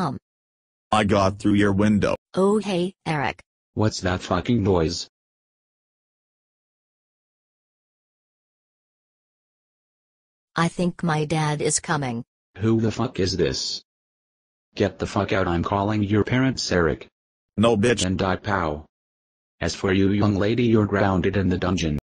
Hum. I got through your window. Oh hey, Eric. What's that fucking noise? I think my dad is coming. Who the fuck is this? Get the fuck out I'm calling your parents Eric. No bitch. And I pow. As for you young lady you're grounded in the dungeon.